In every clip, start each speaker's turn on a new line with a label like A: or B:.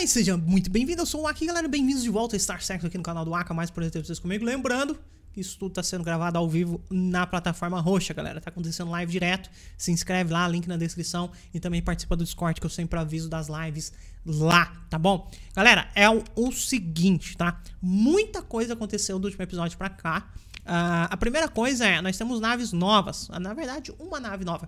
A: aí, seja muito bem-vindo, eu sou o Aki, galera, bem-vindos de volta a Star Sex aqui no canal do Aka, mais por ter vocês comigo, lembrando que isso tudo tá sendo gravado ao vivo na plataforma roxa, galera, tá acontecendo live direto, se inscreve lá, link na descrição, e também participa do Discord, que eu sempre aviso das lives lá, tá bom? Galera, é o, o seguinte, tá? Muita coisa aconteceu do último episódio pra cá, uh, a primeira coisa é, nós temos naves novas, ah, na verdade, uma nave nova,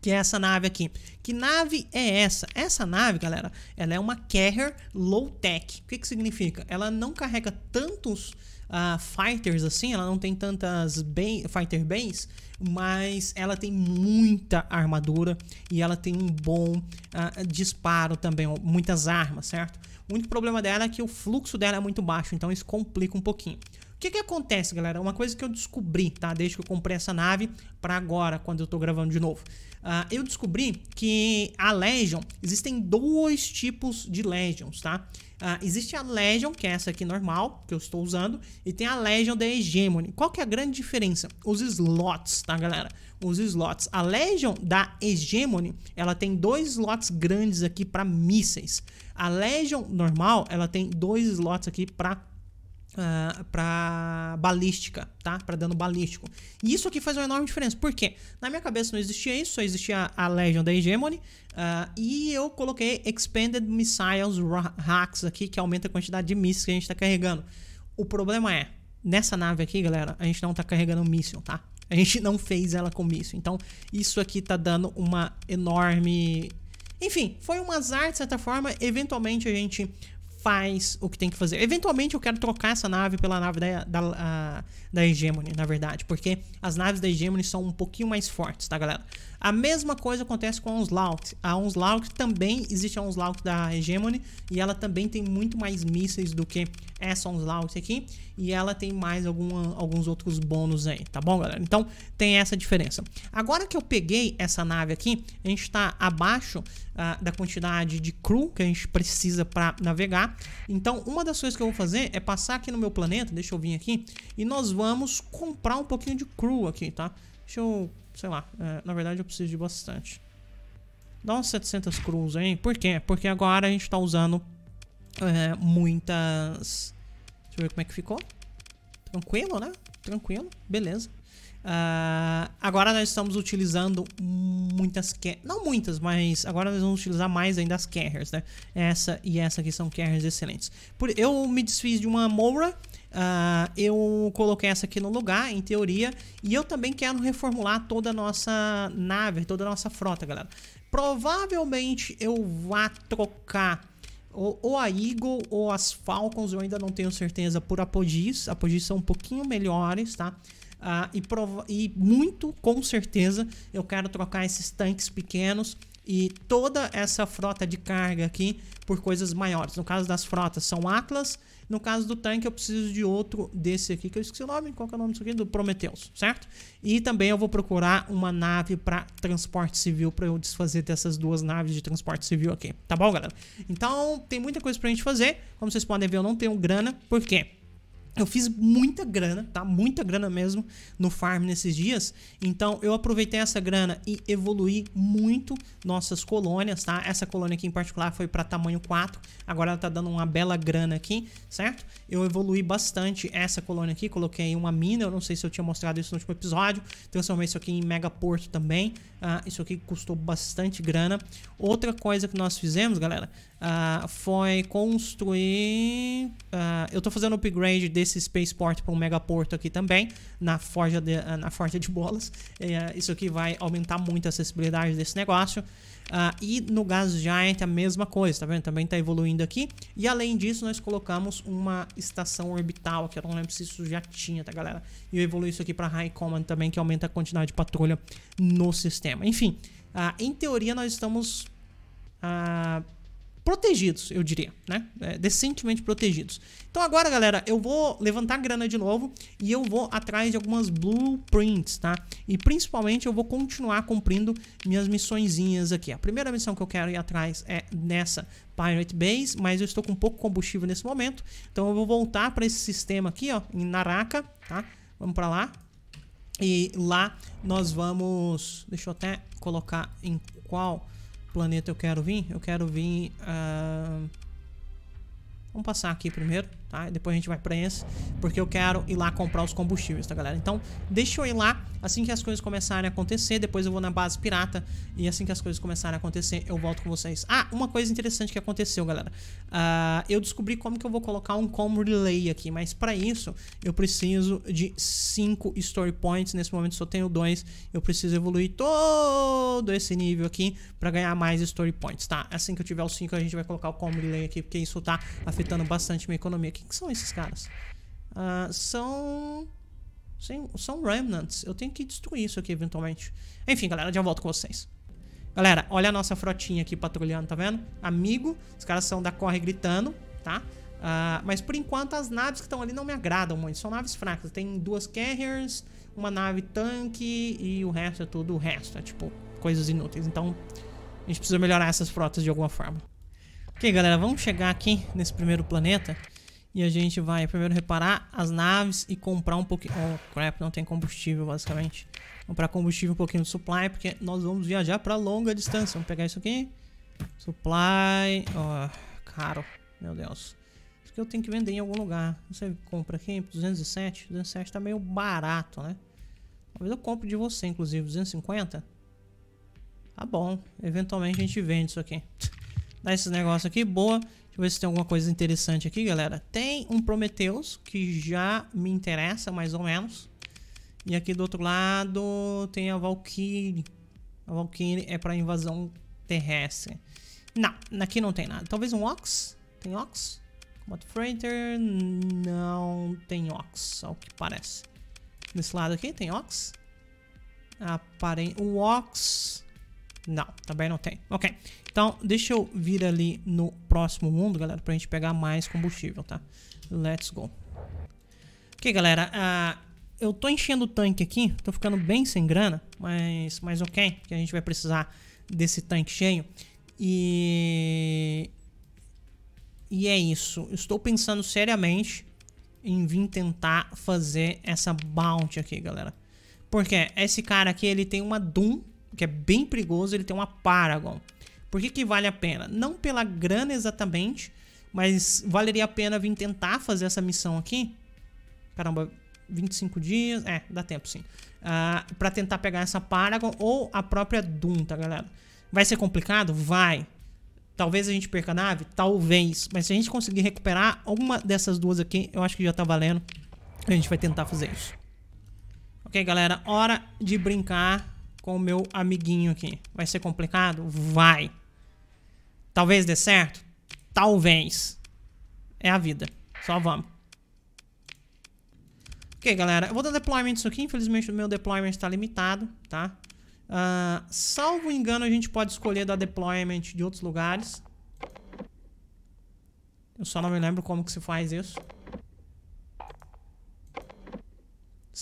A: que é essa nave aqui. Que nave é essa? Essa nave, galera, ela é uma Carrier Low Tech. O que, que significa? Ela não carrega tantos uh, fighters assim, ela não tem tantas fighter bays, mas ela tem muita armadura e ela tem um bom uh, disparo também, muitas armas, certo? O único problema dela é que o fluxo dela é muito baixo, então isso complica um pouquinho que que acontece, galera? Uma coisa que eu descobri, tá? Desde que eu comprei essa nave para agora, quando eu tô gravando de novo. Uh, eu descobri que a Legion, existem dois tipos de Legions, tá? Uh, existe a Legion, que é essa aqui normal, que eu estou usando, e tem a Legion da Hegemony. Qual que é a grande diferença? Os slots, tá, galera? Os slots. A Legion da Hegemony, ela tem dois slots grandes aqui para mísseis. A Legion normal, ela tem dois slots aqui para Uh, ah, para balística, tá? Para dano balístico. E isso aqui faz uma enorme diferença. Por quê? Na minha cabeça não existia isso, só existia a Legion da Hegemony. Uh, e eu coloquei Expanded Missiles Hacks aqui, que aumenta a quantidade de mísseis que a gente está carregando. O problema é, nessa nave aqui, galera, a gente não está carregando míssil, tá? A gente não fez ela com míssil. Então, isso aqui está dando uma enorme enfim, foi um azar de certa forma. Eventualmente a gente faz o que tem que fazer. Eventualmente eu quero trocar essa nave pela nave da, da, da Hegemony, na verdade, porque as naves da Hegemony são um pouquinho mais fortes, tá, galera? A mesma coisa acontece com a Onslaught. A Onslaught também existe a Onslaught da Hegemony e ela também tem muito mais mísseis do que essa Onslaught aqui e ela tem mais alguns outros bônus aí, tá bom, galera? Então tem essa diferença. Agora que eu peguei essa nave aqui, a gente está abaixo uh, da quantidade de crew que a gente precisa para navegar. Então uma das coisas que eu vou fazer é passar aqui no meu planeta, deixa eu vir aqui, e nós vamos vamos comprar um pouquinho de crew aqui, tá? Deixa eu, sei lá, é, na verdade eu preciso de bastante. Dá umas 700 crews aí. Por quê? Porque agora a gente tá usando é, muitas... Deixa eu ver como é que ficou. Tranquilo, né? Tranquilo, beleza. Uh, agora nós estamos utilizando muitas, não muitas, mas agora nós vamos utilizar mais ainda as carriers, né? Essa e essa aqui são carriers excelentes. Por, eu me desfiz de uma Moura Uh, eu coloquei essa aqui no lugar, em teoria, e eu também quero reformular toda a nossa nave, toda a nossa frota, galera. Provavelmente eu vá trocar ou, ou, a Eagle ou as Falcons, eu ainda não tenho certeza, por Apogis. Apogis são um pouquinho melhores, tá? Uh, e, e muito, com certeza, eu quero trocar esses tanques pequenos e toda essa frota de carga aqui por coisas maiores. No caso das frotas são Atlas, no caso do tanque eu preciso de outro desse aqui que eu esqueci o nome, qual que é o nome disso aqui? Do Prometheus, certo? E também eu vou procurar uma nave para transporte civil para eu desfazer dessas duas naves de transporte civil aqui, tá bom, galera? Então tem muita coisa pra gente fazer, como vocês podem ver eu não tenho grana, por quê? Eu fiz muita grana, tá? Muita grana mesmo no farm nesses dias. Então eu aproveitei essa grana e evoluí muito nossas colônias, tá? Essa colônia aqui em particular foi para tamanho 4. Agora ela tá dando uma bela grana aqui, certo? Eu evoluí bastante essa colônia aqui, coloquei uma mina. Eu não sei se eu tinha mostrado isso no último episódio. Transformei isso aqui em megaporto também. Uh, isso aqui custou bastante grana. Outra coisa que nós fizemos, galera, uh, foi construir... Uh, eu tô fazendo upgrade de desse spaceport para um megaporto aqui também, na forja de, ah, na forja de bolas. É, isso aqui vai aumentar muito a acessibilidade desse negócio. Uh, e no Gas Giant a mesma coisa, tá vendo? Também está evoluindo aqui. E além disso, nós colocamos uma estação orbital, que eu não lembro se isso já tinha, tá galera? E eu evoluí isso aqui para High Command também, que aumenta a quantidade de patrulha no sistema. Enfim, uh, em teoria nós estamos... Uh, protegidos, eu diria, né? É, decentemente protegidos. Então agora, galera, eu vou levantar grana de novo e eu vou atrás de algumas blueprints, tá? E principalmente eu vou continuar cumprindo minhas missõezinhas aqui. A primeira missão que eu quero ir atrás é nessa Pirate Base, mas eu estou com pouco combustível nesse momento, então eu vou voltar para esse sistema aqui, ó, em Naraka, tá? Vamos para lá. E lá nós vamos... Deixa eu até colocar em qual planeta eu quero vir? Eu quero vir... Uh... Vamos passar aqui primeiro, tá? depois a gente vai pra esse, porque eu quero ir lá comprar os combustíveis, tá, galera? Então, deixa eu ir lá Assim que as coisas começarem a acontecer, depois eu vou na base pirata. E assim que as coisas começarem a acontecer, eu volto com vocês. Ah, uma coisa interessante que aconteceu, galera. Uh, eu descobri como que eu vou colocar um com relay aqui. Mas para isso, eu preciso de 5 story points. Nesse momento só tenho 2. Eu preciso evoluir todo esse nível aqui para ganhar mais story points, tá? Assim que eu tiver os 5, a gente vai colocar o com relay aqui. Porque isso tá afetando bastante minha economia. O que, que são esses caras? Uh, são são remnants. Eu tenho que destruir isso aqui eventualmente. Enfim, galera, já volto com vocês. Galera, olha a nossa frotinha aqui patrulhando, tá vendo? Amigo, os caras são da corre gritando, tá? Uh, mas por enquanto as naves que estão ali não me agradam muito, são naves fracas. Tem duas carriers, uma nave tanque e o resto é tudo o resto, é tipo coisas inúteis. Então a gente precisa melhorar essas frotas de alguma forma. Ok, galera, vamos chegar aqui nesse primeiro planeta. E a gente vai primeiro reparar as naves e comprar um pouquinho... Oh, crap, não tem combustível, basicamente. Comprar combustível um pouquinho de supply, porque nós vamos viajar pra longa distância. Vamos pegar isso aqui. Supply... Ó, oh, caro. Meu Deus. Isso aqui eu tenho que vender em algum lugar. Você compra aqui, 207. 207 tá meio barato, né? Talvez eu compre de você, inclusive, 250. Tá bom. Eventualmente a gente vende isso aqui. Dá esses negócios aqui, boa. Deixa eu ver se tem alguma coisa interessante aqui, galera. Tem um Prometheus, que já me interessa, mais ou menos. E aqui do outro lado tem a Valkyrie. A Valkyrie é para invasão terrestre. Não, aqui não tem nada. Talvez um Ox? Tem Ox? Combat Freighter? Não tem Ox, ao que parece. Nesse lado aqui tem Ox? Aparente. O Ox não, também não tem. Ok, então deixa eu vir ali no próximo mundo, galera, pra gente pegar mais combustível, tá? Let's go. Ok, galera, ah, eu tô enchendo o tanque aqui, tô ficando bem sem grana, mas, mas ok, que a gente vai precisar desse tanque cheio. E... E é isso, estou pensando seriamente em vir tentar fazer essa bounty aqui, galera. Porque esse cara aqui, ele tem uma Doom que é bem perigoso, ele tem uma Paragon. Por que, que vale a pena? Não pela grana exatamente, mas valeria a pena vir tentar fazer essa missão aqui. Caramba, 25 dias. É, dá tempo sim. Uh, pra tentar pegar essa Paragon ou a própria Doom, tá, galera? Vai ser complicado? Vai. Talvez a gente perca a nave? Talvez. Mas se a gente conseguir recuperar alguma dessas duas aqui, eu acho que já tá valendo. A gente vai tentar fazer isso. Ok, galera? Hora de brincar com o meu amiguinho aqui. Vai ser complicado? Vai. Talvez dê certo? Talvez. É a vida. Só vamos. Ok, galera. Eu vou dar deployment isso aqui. Infelizmente, o meu deployment está limitado, tá? Uh, salvo engano, a gente pode escolher dar deployment de outros lugares. Eu só não me lembro como que se faz isso.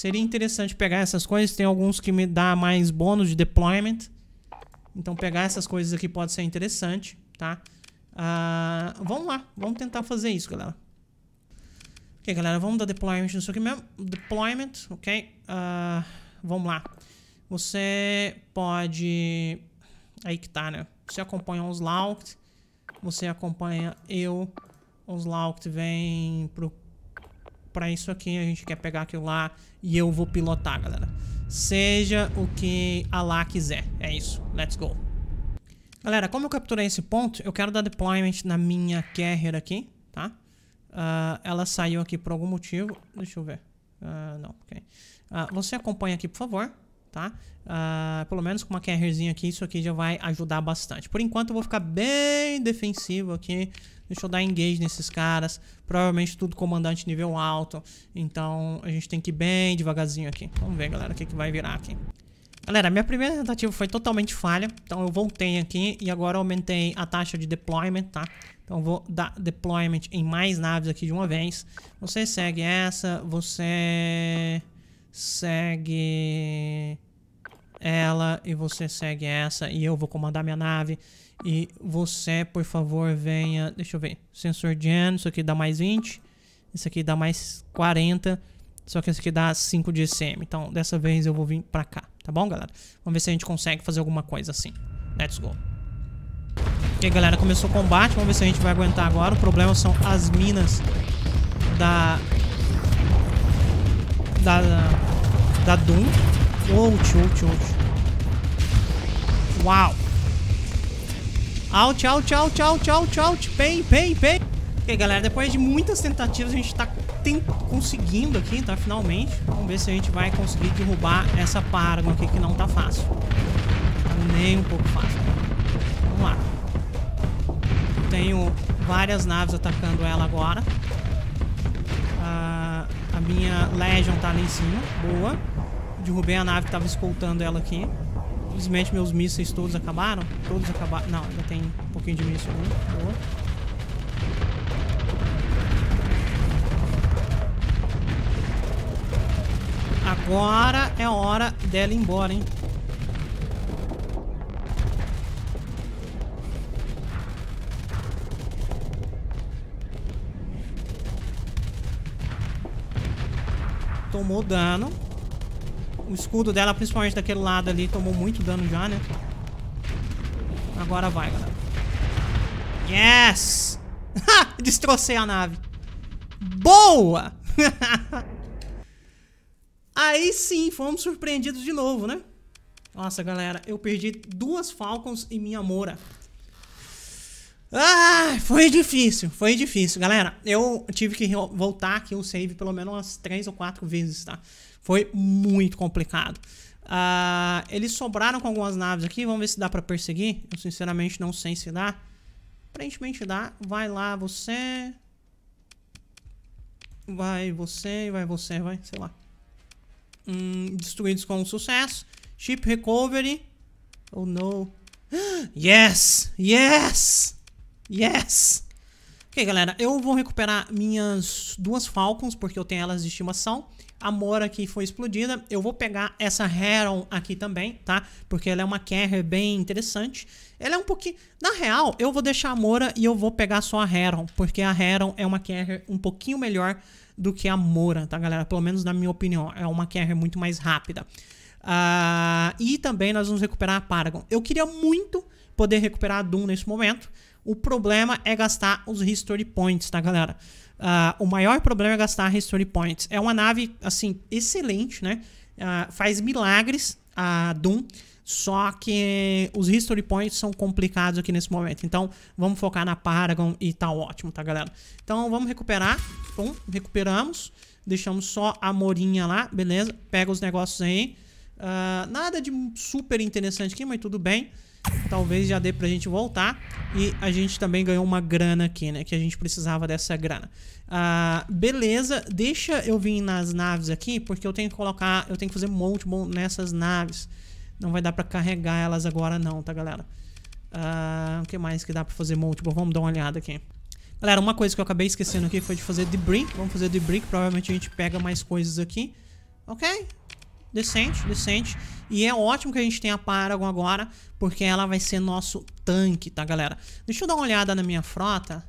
A: Seria interessante pegar essas coisas. Tem alguns que me dá mais bônus de deployment. Então pegar essas coisas aqui pode ser interessante, tá? Uh, vamos lá, vamos tentar fazer isso, galera. Ok, galera, vamos dar deployment nisso aqui mesmo. Deployment, ok? Uh, vamos lá. Você pode... Aí que tá, né? Você acompanha os Laukt, você acompanha eu. Os Laukt vem pro para isso aqui, a gente quer pegar aquilo lá e eu vou pilotar, galera. Seja o que a lá quiser. É isso. Let's go. Galera, como eu capturei esse ponto, eu quero dar deployment na minha carrier aqui, tá? Uh, ela saiu aqui por algum motivo. Deixa eu ver. Uh, não, ok. Uh, você acompanha aqui, por favor tá? Uh, pelo menos com uma carryzinha aqui, isso aqui já vai ajudar bastante. Por enquanto eu vou ficar bem defensivo aqui. Deixa eu dar engage nesses caras. Provavelmente tudo comandante nível alto. Então a gente tem que ir bem devagarzinho aqui. Vamos ver, galera, o que, que vai virar aqui. Galera, minha primeira tentativa foi totalmente falha. Então eu voltei aqui e agora aumentei a taxa de deployment, tá? Então vou dar deployment em mais naves aqui de uma vez. Você segue essa, você segue ela e você segue essa e eu vou comandar minha nave. E você, por favor, venha... Deixa eu ver. Sensor de ano, isso aqui dá mais 20. Isso aqui dá mais 40. Só que isso aqui dá 5 de ECM. Então, dessa vez eu vou vir pra cá, tá bom, galera? Vamos ver se a gente consegue fazer alguma coisa assim. Let's go. Ok, aí, galera, começou o combate. Vamos ver se a gente vai aguentar agora. O problema são as minas da da, da Doom. Out, out, out. Uau. Out, out, out, out, out, out. Pay, pay, pay. Ok, galera, depois de muitas tentativas, a gente tá tem, conseguindo aqui, tá? Finalmente. Vamos ver se a gente vai conseguir derrubar essa Paragon aqui, que não tá fácil. Tá nem um pouco fácil. Vamos lá. Tenho várias naves atacando ela agora minha Legion tá ali em cima. Boa. Derrubei a nave que tava escoltando ela aqui. Infelizmente meus mísseis todos acabaram. Todos acabaram. Não, ainda tem um pouquinho de míssil ali. Boa. Agora é hora dela ir embora, hein? tomou dano. O escudo dela, principalmente daquele lado ali, tomou muito dano já, né? Agora vai, galera. Yes! Destrocei a nave. Boa! Aí sim, fomos surpreendidos de novo, né? Nossa, galera, eu perdi duas Falcons e minha mora. Ah, foi difícil, foi difícil. Galera, eu tive que voltar aqui o save pelo menos umas 3 ou 4 vezes, tá? Foi muito complicado. Uh, eles sobraram com algumas naves aqui, vamos ver se dá pra perseguir. Eu sinceramente não sei se dá. Aparentemente dá. Vai lá, você... Vai você, vai você, vai, sei lá. Hum, destruídos com sucesso. Ship recovery. Oh, no. Yes! Yes! Yes! Ok, galera, eu vou recuperar minhas duas Falcons, porque eu tenho elas de estimação. A Mora aqui foi explodida. Eu vou pegar essa Heron aqui também, tá? Porque ela é uma carrier bem interessante. Ela é um pouquinho... Na real, eu vou deixar a Mora e eu vou pegar só a Heron, porque a Heron é uma carrier um pouquinho melhor do que a Mora, tá, galera? Pelo menos na minha opinião. É uma carrier muito mais rápida. Uh, e também nós vamos recuperar a Paragon. Eu queria muito poder recuperar a Doom nesse momento, o problema é gastar os History Points, tá, galera? Uh, o maior problema é gastar History Points. É uma nave, assim, excelente, né? Uh, faz milagres a Doom. Só que os history points são complicados aqui nesse momento. Então, vamos focar na Paragon e tá ótimo, tá, galera? Então, vamos recuperar. Pum, recuperamos. Deixamos só a Morinha lá, beleza? Pega os negócios aí. Uh, nada de super interessante aqui, mas tudo bem. Talvez já dê pra gente voltar. E a gente também ganhou uma grana aqui, né? Que a gente precisava dessa grana. Uh, beleza, deixa eu vir nas naves aqui, porque eu tenho que colocar... Eu tenho que fazer um nessas naves. Não vai dar pra carregar elas agora não, tá, galera? Uh, o que mais que dá pra fazer multiple? Vamos dar uma olhada aqui. Galera, uma coisa que eu acabei esquecendo aqui foi de fazer debris. Vamos fazer debris, provavelmente a gente pega mais coisas aqui. Ok? decente, decente. E é ótimo que a gente tenha a Paragon agora, porque ela vai ser nosso tanque, tá, galera? Deixa eu dar uma olhada na minha frota.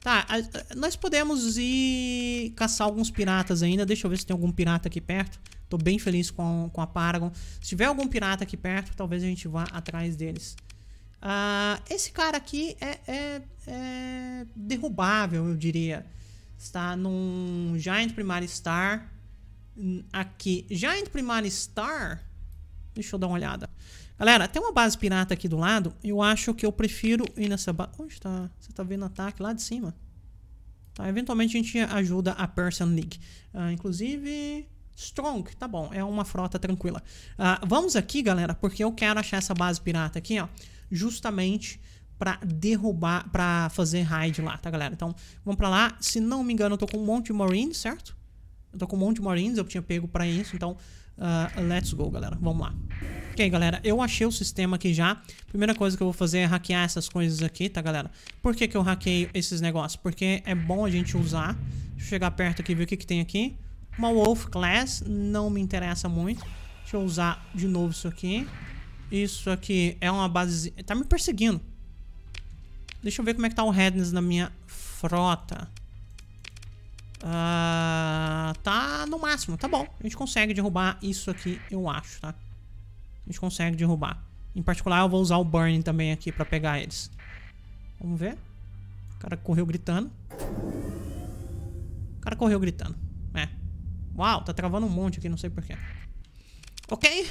A: Tá, a, a, nós podemos ir caçar alguns piratas ainda. Deixa eu ver se tem algum pirata aqui perto. Tô bem feliz com, com a Paragon. Se tiver algum pirata aqui perto, talvez a gente vá atrás deles. Ah, esse cara aqui é, é, é derrubável, eu diria. Está num Giant Primary Star aqui. já Giant Primary Star. Deixa eu dar uma olhada. Galera, tem uma base pirata aqui do lado. Eu acho que eu prefiro ir nessa base. Onde tá? Você tá vendo ataque lá de cima? Tá, eventualmente a gente ajuda a Persian League. Uh, inclusive... Strong, tá bom, é uma frota tranquila. Uh, vamos aqui, galera, porque eu quero achar essa base pirata aqui, ó. Justamente pra derrubar, pra fazer raid lá, tá, galera? Então, vamos pra lá. Se não me engano, eu tô com um monte de Marine, certo? Eu tô com um monte de Marines, eu tinha pego pra isso, então uh, let's go, galera. Vamos lá. Ok, galera, eu achei o sistema aqui já. Primeira coisa que eu vou fazer é hackear essas coisas aqui, tá, galera? Por que que eu hackeio esses negócios? Porque é bom a gente usar. Deixa eu chegar perto aqui e ver o que que tem aqui. Uma Wolf Class, não me interessa muito. Deixa eu usar de novo isso aqui. Isso aqui é uma base... Tá me perseguindo. Deixa eu ver como é que tá o Redness na minha frota. Uh, tá no máximo, tá bom. A gente consegue derrubar isso aqui, eu acho, tá? A gente consegue derrubar. Em particular, eu vou usar o Burning também aqui pra pegar eles. Vamos ver. O cara correu gritando. O cara correu gritando. É. Uau, tá travando um monte aqui, não sei porquê. Ok.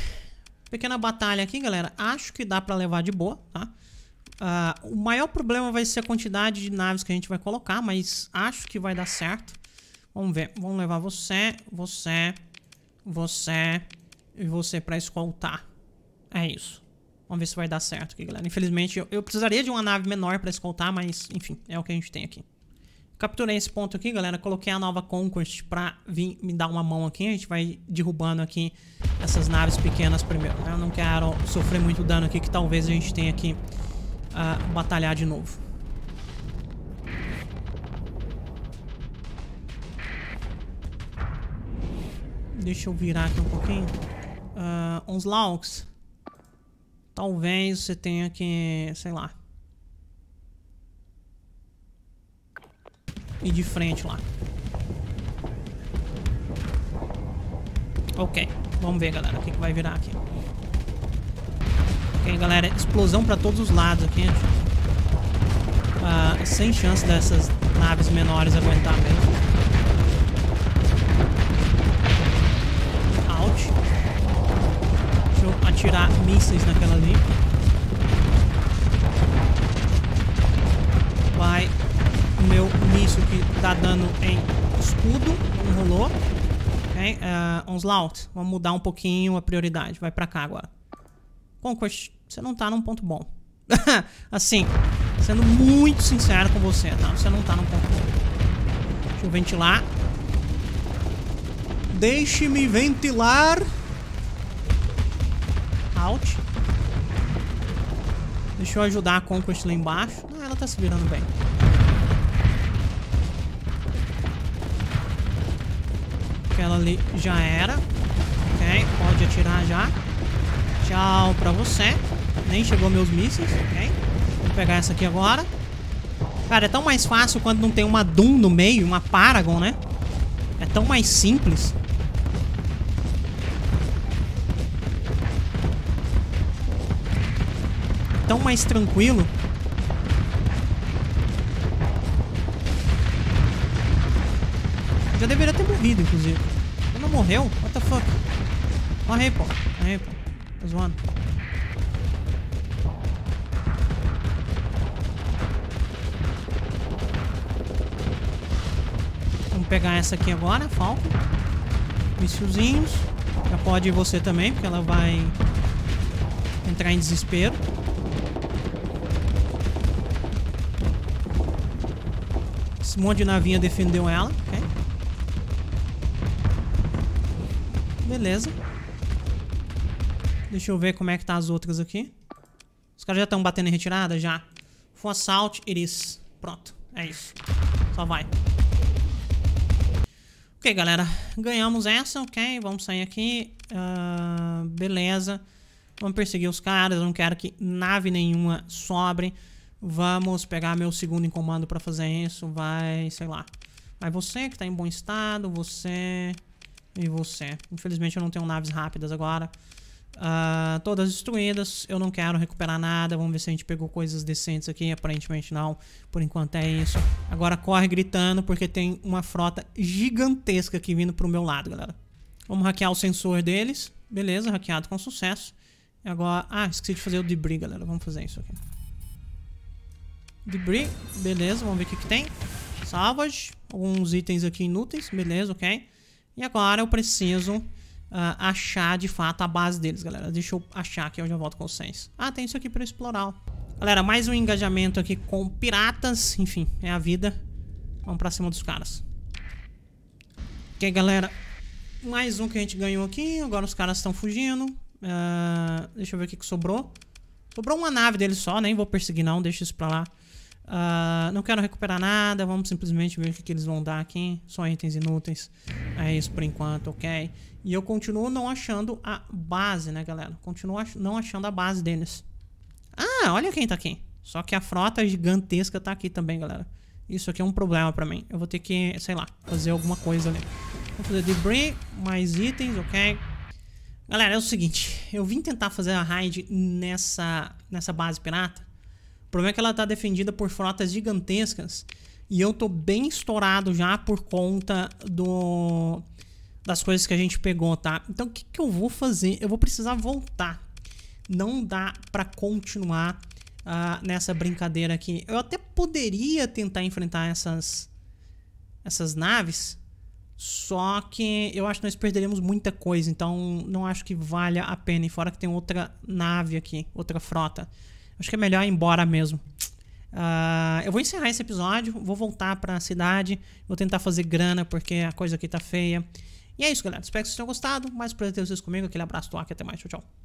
A: Pequena batalha aqui, galera. Acho que dá pra levar de boa, tá? Uh, o maior problema vai ser a quantidade de naves que a gente vai colocar, mas acho que vai dar certo. Vamos ver. Vamos levar você, você, você e você pra escoltar. É isso. Vamos ver se vai dar certo aqui, galera. Infelizmente, eu, eu precisaria de uma nave menor pra escoltar, mas, enfim, é o que a gente tem aqui. Capturei esse ponto aqui, galera. Coloquei a nova Conquest pra vir me dar uma mão aqui. A gente vai derrubando aqui essas naves pequenas primeiro. Eu não quero sofrer muito dano aqui, que talvez a gente tenha que uh, batalhar de novo. Deixa eu virar aqui um pouquinho. Uh, uns lauks. Talvez você tenha que... Sei lá. Ir de frente lá. Ok. Vamos ver, galera, o que, que vai virar aqui. Ok, galera. Explosão pra todos os lados aqui. Uh, sem chance dessas naves menores aguentar mesmo. atirar mísseis naquela ali. Vai o meu míssil que dá dano em escudo. Não rolou. Ok? Uh, eh, onslaught. Vamos mudar um pouquinho a prioridade. Vai pra cá agora. Conquest, você não tá num ponto bom. assim, sendo muito sincero com você, tá? Você não tá num ponto bom. Deixa eu ventilar. Deixe-me ventilar. Out. Deixa eu ajudar a Conquest lá embaixo. Ah, ela tá se virando bem. Aquela ali já era. Ok, pode atirar já. Tchau pra você. Nem chegou meus mísseis, ok? Vou pegar essa aqui agora. Cara, é tão mais fácil quando não tem uma Doom no meio, uma Paragon, né? É tão mais simples. tão mais tranquilo. Já deveria ter morrido, inclusive. Ele não morreu? What the fuck? Morre aí, pô. Morre aí, pô. Tá zoando. Vamos pegar essa aqui agora, Falco. Míssilzinhos. Já pode ir você também, porque ela vai entrar em desespero. Esse monte de navinha defendeu ela. Okay. Beleza. Deixa eu ver como é que tá as outras aqui. Os caras já estão batendo em retirada? Já. Full Assault, Iris. Pronto. É isso. Só vai. Ok, galera. Ganhamos essa, ok? Vamos sair aqui. Uh, beleza. Vamos perseguir os caras. Eu não quero que nave nenhuma sobre. Vamos pegar meu segundo em comando pra fazer isso. Vai, sei lá. Vai você que tá em bom estado, você e você. Infelizmente eu não tenho naves rápidas agora. Uh, todas destruídas, eu não quero recuperar nada. Vamos ver se a gente pegou coisas decentes aqui. Aparentemente não, por enquanto é isso. Agora corre gritando, porque tem uma frota gigantesca aqui vindo pro meu lado, galera. Vamos hackear o sensor deles. Beleza, hackeado com sucesso. Agora, ah, esqueci de fazer o debris, galera. Vamos fazer isso aqui. Debris, beleza, vamos ver o que, que tem. Salvage, alguns itens aqui inúteis, beleza, ok. E agora eu preciso uh, achar de fato a base deles, galera. Deixa eu achar aqui, eu já volto com vocês. Ah, tem isso aqui pra explorar, Galera, mais um engajamento aqui com piratas, enfim, é a vida. Vamos pra cima dos caras. Ok, galera, mais um que a gente ganhou aqui, agora os caras estão fugindo. Uh, deixa eu ver o que, que sobrou. Sobrou uma nave dele só, nem vou perseguir não, deixa isso pra lá. Uh, não quero recuperar nada, vamos simplesmente ver o que, que, eles vão dar aqui. Só itens inúteis. É isso por enquanto, ok? E eu continuo não achando a base, né, galera? Continuo ach não achando a base deles. Ah, olha quem tá aqui. Só que a frota gigantesca tá aqui também, galera. Isso aqui é um problema pra mim. Eu vou ter que, sei lá, fazer alguma coisa ali. Vou fazer debris, mais itens, ok? Galera, é o seguinte. Eu vim tentar fazer a raid nessa, nessa base pirata problema é que ela está defendida por frotas gigantescas e eu tô bem estourado já por conta do das coisas que a gente pegou, tá? Então o que, que eu vou fazer? Eu vou precisar voltar. Não dá para continuar uh, nessa brincadeira aqui. Eu até poderia tentar enfrentar essas essas naves, só que eu acho que nós perderemos muita coisa, então não acho que valha a pena. E fora que tem outra nave aqui, outra frota. Acho que é melhor ir embora mesmo. Uh, eu vou encerrar esse episódio, vou voltar para a cidade, vou tentar fazer grana porque a coisa aqui tá feia. E é isso, galera. Espero que vocês tenham gostado. Mais prazer ter vocês comigo. Aquele abraço do Aki. Até mais. Tchau, tchau.